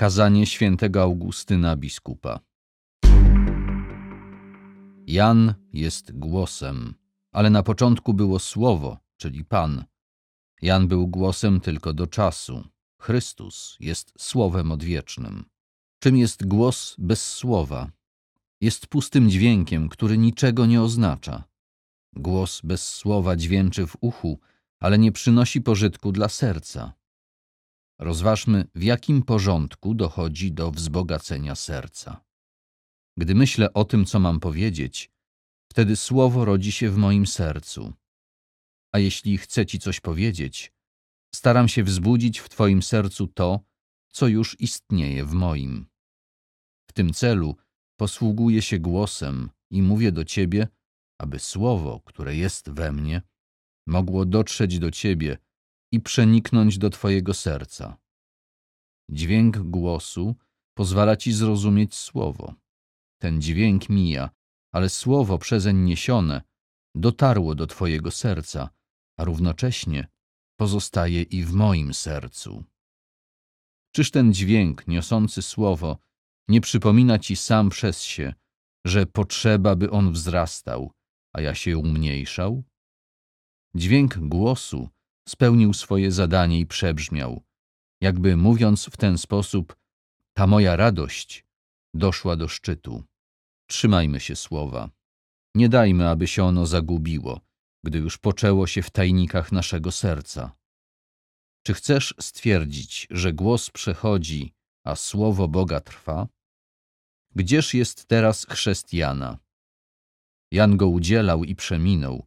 Kazanie świętego Augustyna biskupa. Jan jest głosem, ale na początku było słowo, czyli Pan. Jan był głosem tylko do czasu. Chrystus jest słowem odwiecznym. Czym jest głos bez słowa? Jest pustym dźwiękiem, który niczego nie oznacza. Głos bez słowa dźwięczy w uchu, ale nie przynosi pożytku dla serca. Rozważmy, w jakim porządku dochodzi do wzbogacenia serca. Gdy myślę o tym, co mam powiedzieć, wtedy słowo rodzi się w moim sercu. A jeśli chcę Ci coś powiedzieć, staram się wzbudzić w Twoim sercu to, co już istnieje w moim. W tym celu posługuję się głosem i mówię do Ciebie, aby słowo, które jest we mnie, mogło dotrzeć do Ciebie i przeniknąć do Twojego serca. Dźwięk głosu pozwala Ci zrozumieć słowo. Ten dźwięk mija, ale słowo przezeń niesione dotarło do Twojego serca, a równocześnie pozostaje i w moim sercu. Czyż ten dźwięk niosący słowo nie przypomina Ci sam przez się, że potrzeba, by on wzrastał, a ja się umniejszał? Dźwięk głosu spełnił swoje zadanie i przebrzmiał, jakby mówiąc w ten sposób, ta moja radość doszła do szczytu. Trzymajmy się słowa. Nie dajmy, aby się ono zagubiło, gdy już poczęło się w tajnikach naszego serca. Czy chcesz stwierdzić, że głos przechodzi, a słowo Boga trwa? Gdzież jest teraz chrześcijana? Jan go udzielał i przeminął,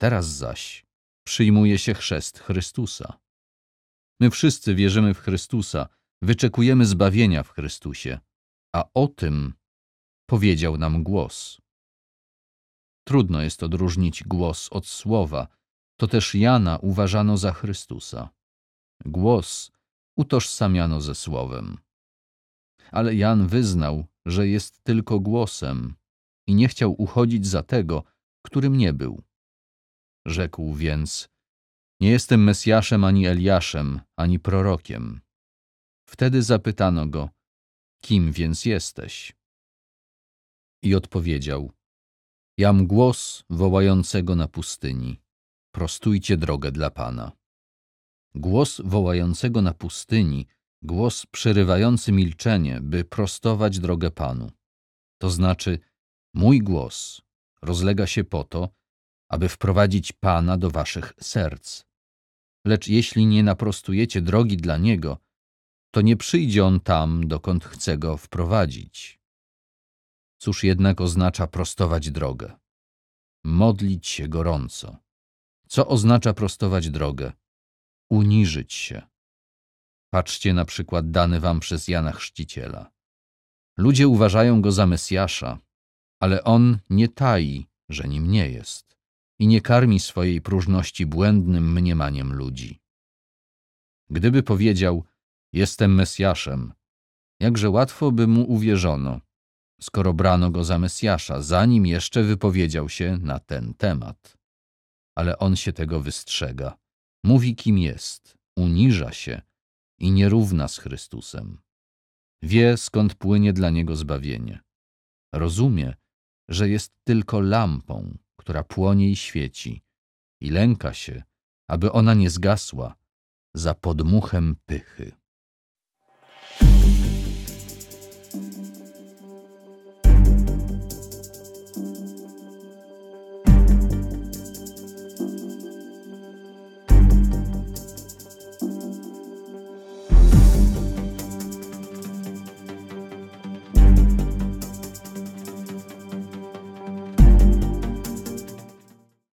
teraz zaś przyjmuje się chrzest Chrystusa. My wszyscy wierzymy w Chrystusa, wyczekujemy zbawienia w Chrystusie, a o tym powiedział nam głos. Trudno jest odróżnić głos od słowa, to też Jana uważano za Chrystusa. Głos utożsamiano ze słowem. Ale Jan wyznał, że jest tylko głosem i nie chciał uchodzić za tego, którym nie był. Rzekł więc, nie jestem Mesjaszem ani Eliaszem, ani prorokiem. Wtedy zapytano go, kim więc jesteś? I odpowiedział, jam głos wołającego na pustyni, prostujcie drogę dla Pana. Głos wołającego na pustyni, głos przerywający milczenie, by prostować drogę Panu. To znaczy, mój głos rozlega się po to, aby wprowadzić Pana do waszych serc. Lecz jeśli nie naprostujecie drogi dla Niego, to nie przyjdzie On tam, dokąd chce Go wprowadzić. Cóż jednak oznacza prostować drogę? Modlić się gorąco. Co oznacza prostować drogę? Uniżyć się. Patrzcie na przykład dany wam przez Jana Chrzciciela. Ludzie uważają go za Mesjasza, ale on nie tai, że nim nie jest i nie karmi swojej próżności błędnym mniemaniem ludzi. Gdyby powiedział, jestem Mesjaszem, jakże łatwo by mu uwierzono, skoro brano go za Mesjasza, zanim jeszcze wypowiedział się na ten temat. Ale on się tego wystrzega, mówi kim jest, uniża się i nie równa z Chrystusem. Wie, skąd płynie dla niego zbawienie. Rozumie, że jest tylko lampą, która płonie i świeci, i lęka się, aby ona nie zgasła za podmuchem pychy.